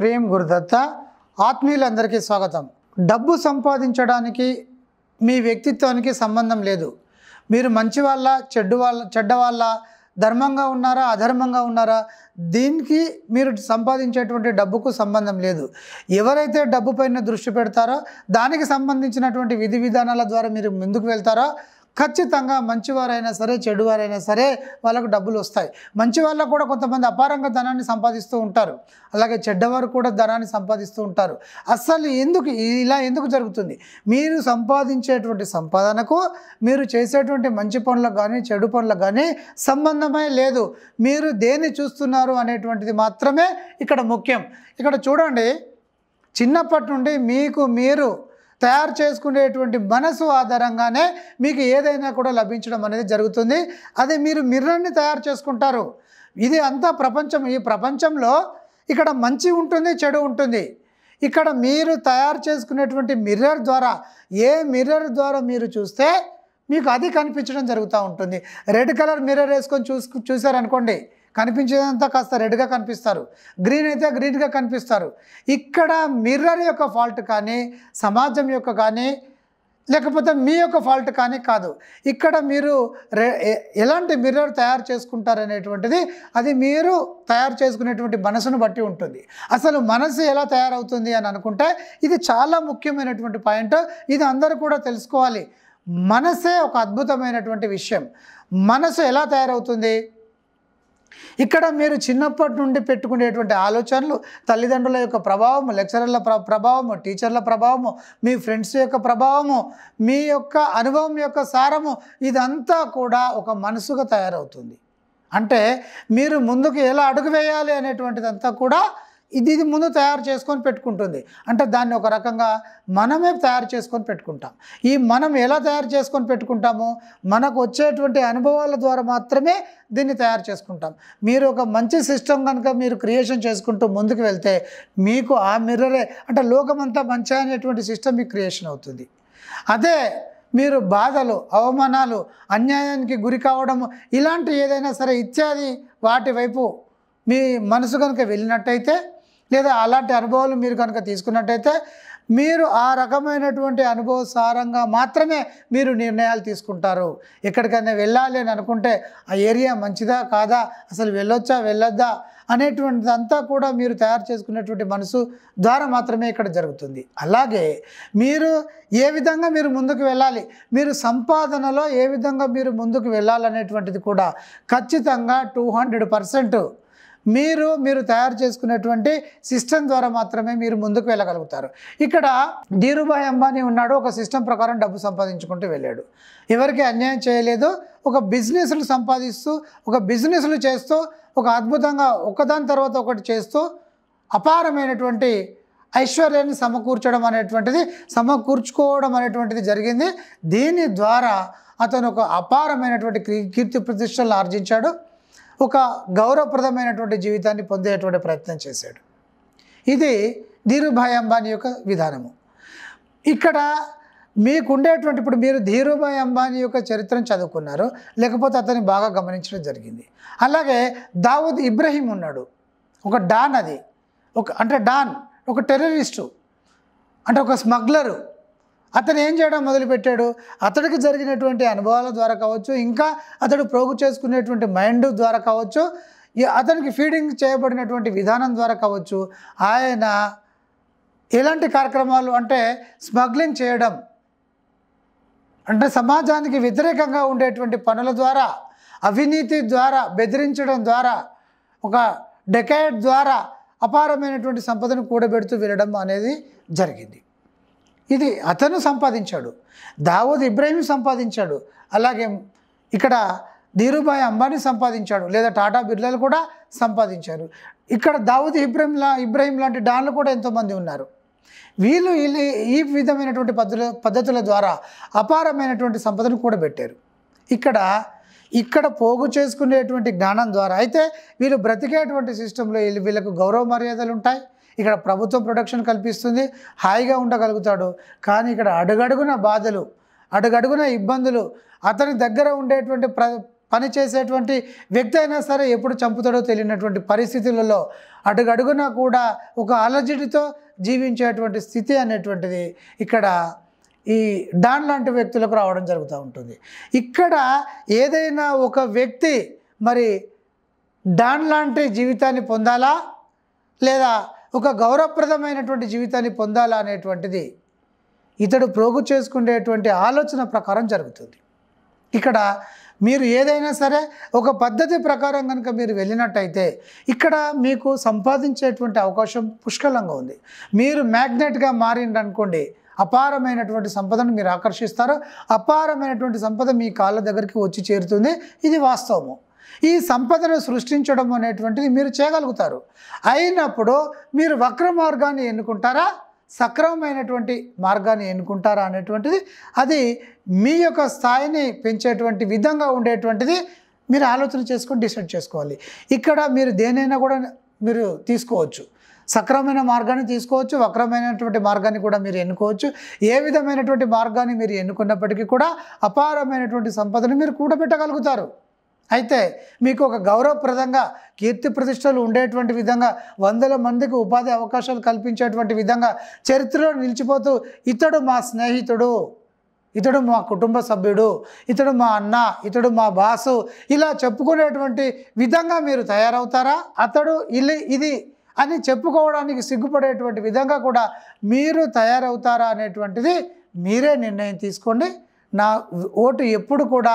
శ్రీం గురుదత్త ఆత్మీయులందరికీ స్వాగతం డబ్బు సంపాదించడానికి మీ వ్యక్తిత్వానికి సంబంధం లేదు మీరు మంచి వాళ్ళ చెడ్డు వాళ్ళ చెడ్డ వాళ్ళ ధర్మంగా ఉన్నారా అధర్మంగా ఉన్నారా దీనికి మీరు సంపాదించేటువంటి డబ్బుకు సంబంధం లేదు ఎవరైతే డబ్బు పైన దృష్టి పెడతారో దానికి సంబంధించినటువంటి విధి విధానాల ద్వారా మీరు ముందుకు వెళ్తారో ఖచ్చితంగా మంచివారైనా సరే చెడువారైనా సరే వాళ్ళకు డబ్బులు వస్తాయి మంచి వాళ్ళకు కూడా కొంతమంది అపారంగా ధనాన్ని సంపాదిస్తూ ఉంటారు అలాగే చెడ్డవారు కూడా ధనాన్ని సంపాదిస్తూ ఉంటారు అస్సలు ఎందుకు ఇలా ఎందుకు జరుగుతుంది మీరు సంపాదించేటువంటి సంపాదనకు మీరు చేసేటువంటి మంచి పనులకు కానీ చెడు పనులకు కానీ సంబంధమే లేదు మీరు దేన్ని చూస్తున్నారు అనేటువంటిది మాత్రమే ఇక్కడ ముఖ్యం ఇక్కడ చూడండి చిన్నప్పటి నుండి మీకు మీరు తయారు చేసుకునేటువంటి మనసు ఆధారంగానే మీకు ఏదైనా కూడా లభించడం అనేది జరుగుతుంది అదే మీరు మిర్రర్ని తయారు చేసుకుంటారు ఇది అంతా ప్రపంచం ఈ ప్రపంచంలో ఇక్కడ మంచి ఉంటుంది చెడు ఉంటుంది ఇక్కడ మీరు తయారు చేసుకునేటువంటి మిర్రర్ ద్వారా ఏ మిర్రర్ ద్వారా మీరు చూస్తే మీకు అది కనిపించడం జరుగుతూ ఉంటుంది రెడ్ కలర్ మిర్రర్ వేసుకొని చూసు చూసారనుకోండి కనిపించేదంతా కాస్త రెడ్గా కనిపిస్తారు గ్రీన్ అయితే గ్రీన్గా కనిపిస్తారు ఇక్కడ మిర్రర్ యొక్క ఫాల్ట్ కానీ సమాజం యొక్క కానీ లేకపోతే మీ యొక్క ఫాల్ట్ కానీ కాదు ఇక్కడ మీరు ఎలాంటి మిర్రర్ తయారు చేసుకుంటారనేటువంటిది అది మీరు తయారు చేసుకునేటువంటి మనసును బట్టి ఉంటుంది అసలు మనసు ఎలా తయారవుతుంది అని అనుకుంటే ఇది చాలా ముఖ్యమైనటువంటి పాయింట్ ఇది అందరూ కూడా తెలుసుకోవాలి మనసే ఒక అద్భుతమైనటువంటి విషయం మనసు ఎలా తయారవుతుంది ఇక్కడ మీరు చిన్నప్పటి నుండి పెట్టుకునేటువంటి ఆలోచనలు తల్లిదండ్రుల యొక్క ప్రభావము లెక్చరర్ల ప్ర ప్రభావము టీచర్ల ప్రభావము మీ ఫ్రెండ్స్ యొక్క ప్రభావము మీ యొక్క అనుభవం యొక్క సారము ఇదంతా కూడా ఒక మనసుగా తయారవుతుంది అంటే మీరు ముందుకు ఎలా అడుగు వేయాలి అనేటువంటిదంతా కూడా ఇది ఇది ముందు తయారు చేసుకొని పెట్టుకుంటుంది అంటే దాన్ని ఒక రకంగా మనమే తయారు చేసుకొని పెట్టుకుంటాం ఈ మనం ఎలా తయారు చేసుకొని పెట్టుకుంటామో మనకు వచ్చేటువంటి అనుభవాల ద్వారా మాత్రమే దీన్ని తయారు చేసుకుంటాం మీరు ఒక మంచి సిస్టమ్ కనుక మీరు క్రియేషన్ చేసుకుంటూ ముందుకు వెళ్తే మీకు ఆ మిర్రరే అంటే లోకమంతా మంచి అనేటువంటి సిస్టమ్ మీకు క్రియేషన్ అవుతుంది అదే మీరు బాధలు అవమానాలు అన్యాయానికి గురి కావడము ఇలాంటి ఏదైనా సరే ఇత్యాది వాటి వైపు మీ మనసు కనుక వెళ్ళినట్టయితే లేదా అలాంటి అనుభవాలు మీరు కనుక తీసుకున్నట్టయితే మీరు ఆ రకమైనటువంటి అనుభవ సారంగా మాత్రమే మీరు నిర్ణయాలు తీసుకుంటారు ఎక్కడికైనా వెళ్ళాలి అని అనుకుంటే ఆ ఏరియా మంచిదా కాదా అసలు వెళ్ళొచ్చా వెళ్ళొద్దా అనేటువంటిదంతా కూడా మీరు తయారు చేసుకునేటువంటి మనసు ద్వారా మాత్రమే ఇక్కడ జరుగుతుంది అలాగే మీరు ఏ విధంగా మీరు ముందుకు వెళ్ళాలి మీరు సంపాదనలో ఏ విధంగా మీరు ముందుకు వెళ్ళాలనేటువంటిది కూడా ఖచ్చితంగా టూ హండ్రెడ్ పర్సెంట్ మీరు మీరు తయారు చేసుకున్నటువంటి సిస్టమ్ ద్వారా మాత్రమే మీరు ముందుకు వెళ్ళగలుగుతారు ఇక్కడ ధీరుభాయ్ అంబానీ ఉన్నాడు ఒక సిస్టమ్ ప్రకారం డబ్బు సంపాదించుకుంటూ వెళ్ళాడు ఎవరికి అన్యాయం చేయలేదు ఒక బిజినెస్లు సంపాదిస్తూ ఒక బిజినెస్లు చేస్తూ ఒక అద్భుతంగా ఒకదాని తర్వాత ఒకటి చేస్తూ అపారమైనటువంటి ఐశ్వర్యాన్ని సమకూర్చడం అనేటువంటిది సమకూర్చుకోవడం అనేటువంటిది జరిగింది దీని ద్వారా అతను ఒక అపారమైనటువంటి కీర్తి ప్రతిష్టలు ఆర్జించాడు ఒక గౌరవప్రదమైనటువంటి జీవితాన్ని పొందేటువంటి ప్రయత్నం చేశాడు ఇది ధీరుభాయ్ అంబానీ యొక్క విధానము ఇక్కడ మీకుండేటువంటి ఇప్పుడు మీరు ధీరుభాయ్ అంబానీ యొక్క చరిత్రను చదువుకున్నారు లేకపోతే అతన్ని బాగా గమనించడం జరిగింది అలాగే దావూద్ ఇబ్రహీం ఉన్నాడు ఒక డాన్ అది ఒక అంటే డాన్ ఒక టెర్రరిస్టు అంటే ఒక స్మగ్లరు అతను ఏం చేయడం మొదలుపెట్టాడు అతడికి జరిగినటువంటి అనుభవాల ద్వారా కావచ్చు ఇంకా అతడు ప్రోగు చేసుకునేటువంటి మైండ్ ద్వారా కావచ్చు అతనికి ఫీడింగ్ చేయబడినటువంటి విధానం ద్వారా కావచ్చు ఆయన ఎలాంటి కార్యక్రమాలు అంటే స్మగ్లింగ్ చేయడం అంటే సమాజానికి వ్యతిరేకంగా ఉండేటువంటి పనుల ద్వారా అవినీతి ద్వారా బెదిరించడం ద్వారా ఒక డెకేట్ ద్వారా అపారమైనటువంటి సంపదను కూడబెడుతూ వెళ్ళడం అనేది జరిగింది ఇది అతను సంపాదించాడు దావోద్ ఇబ్రాహిం సంపాదించాడు అలాగే ఇక్కడ ధీరుభాయ్ అంబానీ సంపాదించాడు లేదా టాటా బిర్లాలు కూడా సంపాదించారు ఇక్కడ దావూద్ ఇబ్రాహిం లా ఇబ్రాహిం లాంటి డాన్లు కూడా ఎంతోమంది ఉన్నారు వీళ్ళు వీళ్ళు ఈ విధమైనటువంటి పద్ధతుల పద్ధతుల ద్వారా అపారమైనటువంటి సంపదను కూడా పెట్టారు ఇక్కడ ఇక్కడ పోగు చేసుకునేటువంటి జ్ఞానం ద్వారా అయితే వీళ్ళు బ్రతికేటువంటి సిస్టంలో వీళ్ళు వీళ్ళకు గౌరవ మర్యాదలు ఉంటాయి ఇక్కడ ప్రభుత్వం ప్రొటెక్షన్ కల్పిస్తుంది హాయిగా ఉండగలుగుతాడు కానీ ఇక్కడ అడుగడుగున బాధలు అడుగడుగున ఇబ్బందులు అతని దగ్గర ఉండేటువంటి ప్ర పని వ్యక్తి అయినా సరే ఎప్పుడు చంపుతాడో తెలియనటువంటి పరిస్థితులలో అడుగడుగునా కూడా ఒక అలజడితో జీవించేటువంటి స్థితి అనేటువంటిది ఇక్కడ ఈ డాన్ లాంటి వ్యక్తులకు రావడం జరుగుతూ ఉంటుంది ఇక్కడ ఏదైనా ఒక వ్యక్తి మరి డాన్ లాంటి జీవితాన్ని పొందాలా లేదా ఒక గౌరవప్రదమైనటువంటి జీవితాన్ని పొందాలా అనేటువంటిది ఇతడు ప్రోగు చేసుకునేటువంటి ఆలోచన ప్రకారం జరుగుతుంది ఇక్కడ మీరు ఏదైనా సరే ఒక పద్ధతి ప్రకారం కనుక మీరు వెళ్ళినట్టయితే ఇక్కడ మీకు సంపాదించేటువంటి అవకాశం పుష్కలంగా ఉంది మీరు మ్యాగ్నెట్గా మారిండనుకోండి అపారమైనటువంటి సంపదను మీరు ఆకర్షిస్తారు అపారమైనటువంటి సంపద మీ కాళ్ళ దగ్గరికి వచ్చి చేరుతుంది ఇది వాస్తవము ఈ సంపదను సృష్టించడం అనేటువంటిది మీరు చేయగలుగుతారు అయినప్పుడు మీరు వక్ర మార్గాన్ని ఎన్నుకుంటారా సక్రమమైనటువంటి మార్గాన్ని ఎన్నుకుంటారా అనేటువంటిది అది మీ యొక్క స్థాయిని పెంచేటువంటి విధంగా ఉండేటువంటిది మీరు ఆలోచన చేసుకొని డిసైడ్ చేసుకోవాలి ఇక్కడ మీరు దేనైనా కూడా మీరు తీసుకోవచ్చు సక్రమైన మార్గాన్ని తీసుకోవచ్చు వక్రమైనటువంటి మార్గాన్ని కూడా మీరు ఎన్నుకోవచ్చు ఏ విధమైనటువంటి మార్గాన్ని మీరు ఎన్నుకున్నప్పటికీ కూడా అపారమైనటువంటి సంపదను మీరు కూడబెట్టగలుగుతారు అయితే మీకు ఒక గౌరవప్రదంగా కీర్తి ప్రతిష్టలు ఉండేటువంటి విధంగా వందల మందికి ఉపాధి అవకాశాలు కల్పించేటువంటి విధంగా చరిత్రలో నిలిచిపోతూ ఇతడు మా స్నేహితుడు ఇతడు మా కుటుంబ సభ్యుడు ఇతడు మా అన్న ఇతడు మా బాసు ఇలా చెప్పుకునేటువంటి విధంగా మీరు తయారవుతారా అతడు ఇల్లి ఇది అని చెప్పుకోవడానికి సిగ్గుపడేటువంటి విధంగా కూడా మీరు తయారవుతారా అనేటువంటిది మీరే నిర్ణయం తీసుకోండి నా ఓటు ఎప్పుడు కూడా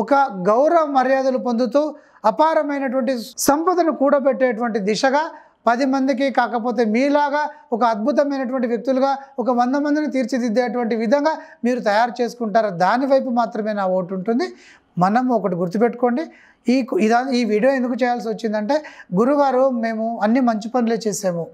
ఒక గౌరవ మర్యాదలు పొందుతూ అపారమైనటువంటి సంపదను కూడబెట్టేటువంటి దిశగా పది మందికి కాకపోతే మీలాగా ఒక అద్భుతమైనటువంటి వ్యక్తులుగా ఒక వంద మందిని తీర్చిదిద్దేటువంటి విధంగా మీరు తయారు చేసుకుంటారు దానివైపు మాత్రమే నా ఓటు ఉంటుంది మనం ఒకటి గుర్తుపెట్టుకోండి ఈ ఇదా ఈ వీడియో ఎందుకు చేయాల్సి వచ్చిందంటే గురువారు మేము అన్ని మంచి పనులే చేసాము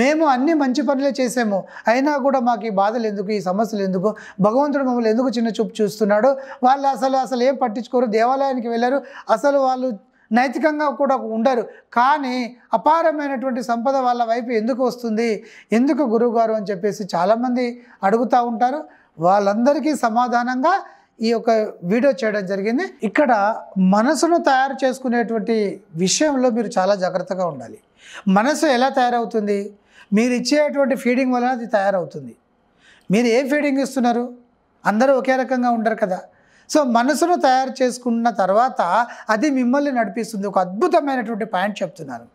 మేము అన్ని మంచి పనులే చేసాము అయినా కూడా మాకు ఈ బాధలు ఎందుకు ఈ సమస్యలు ఎందుకు భగవంతుడు మమ్మల్ని ఎందుకు చిన్న చూపు చూస్తున్నాడు వాళ్ళు అసలు అసలు ఏం పట్టించుకోరు దేవాలయానికి వెళ్ళారు అసలు వాళ్ళు నైతికంగా కూడా ఉండరు కానీ అపారమైనటువంటి సంపద వాళ్ళ వైపు ఎందుకు వస్తుంది ఎందుకు గురువుగారు అని చెప్పేసి చాలామంది అడుగుతూ ఉంటారు వాళ్ళందరికీ సమాధానంగా ఈ యొక్క వీడియో చేయడం జరిగింది ఇక్కడ మనసును తయారు చేసుకునేటువంటి విషయంలో మీరు చాలా జాగ్రత్తగా ఉండాలి మనసు ఎలా తయారవుతుంది మీరు ఇచ్చేటువంటి ఫీడింగ్ వలన అది తయారవుతుంది మీరు ఏ ఫీడింగ్ ఇస్తున్నారు అందరూ ఒకే రకంగా ఉండరు కదా సో మనసును తయారు చేసుకున్న తర్వాత అది మిమ్మల్ని నడిపిస్తుంది ఒక అద్భుతమైనటువంటి పాయింట్ చెప్తున్నారు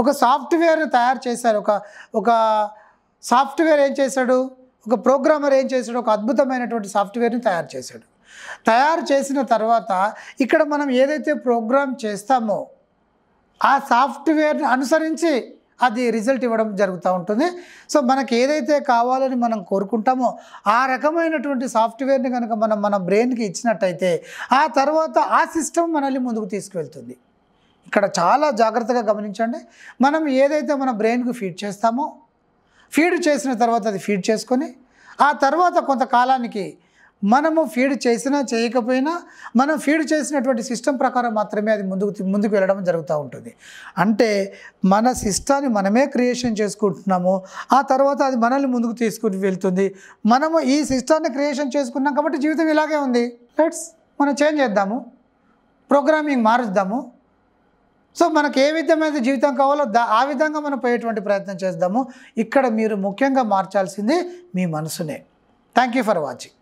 ఒక సాఫ్ట్వేర్ తయారు చేశారు ఒక ఒక సాఫ్ట్వేర్ ఏం చేశాడు ఒక ప్రోగ్రామర్ ఏం చేశాడు ఒక అద్భుతమైనటువంటి సాఫ్ట్వేర్ని తయారు చేశాడు తయారు చేసిన తర్వాత ఇక్కడ మనం ఏదైతే ప్రోగ్రామ్ చేస్తామో ఆ సాఫ్ట్వేర్ని అనుసరించి అది రిజల్ట్ ఇవ్వడం జరుగుతూ ఉంటుంది సో మనకి ఏదైతే కావాలని మనం కోరుకుంటామో ఆ రకమైనటువంటి సాఫ్ట్వేర్ని కనుక మనం మన బ్రెయిన్కి ఇచ్చినట్టయితే ఆ తర్వాత ఆ సిస్టమ్ మనల్ని ముందుకు తీసుకువెళ్తుంది ఇక్కడ చాలా జాగ్రత్తగా గమనించండి మనం ఏదైతే మన బ్రెయిన్కు ఫీడ్ చేస్తామో ఫీడ్ చేసిన తర్వాత అది ఫీడ్ చేసుకొని ఆ తర్వాత కొంతకాలానికి మనము ఫీడ్ చేసినా చేయకపోయినా మనం ఫీడ్ చేసినటువంటి సిస్టమ్ ప్రకారం మాత్రమే అది ముందుకు ముందుకు వెళ్ళడం జరుగుతూ ఉంటుంది అంటే మన సిస్టాన్ని మనమే క్రియేషన్ చేసుకుంటున్నాము ఆ తర్వాత అది మనల్ని ముందుకు తీసుకుని వెళ్తుంది మనము ఈ సిస్టాన్ని క్రియేషన్ చేసుకున్నాం కాబట్టి జీవితం ఇలాగే ఉంది లెట్స్ మనం చేంజ్ చేద్దాము ప్రోగ్రామింగ్ మారుద్దాము సో మనకు ఏ విధమైన జీవితం కావాలో దా ఆ విధంగా మనం పోయేటువంటి ప్రయత్నం చేద్దాము ఇక్కడ మీరు ముఖ్యంగా మార్చాల్సింది మీ మనసునే థ్యాంక్ యూ ఫర్ వాచింగ్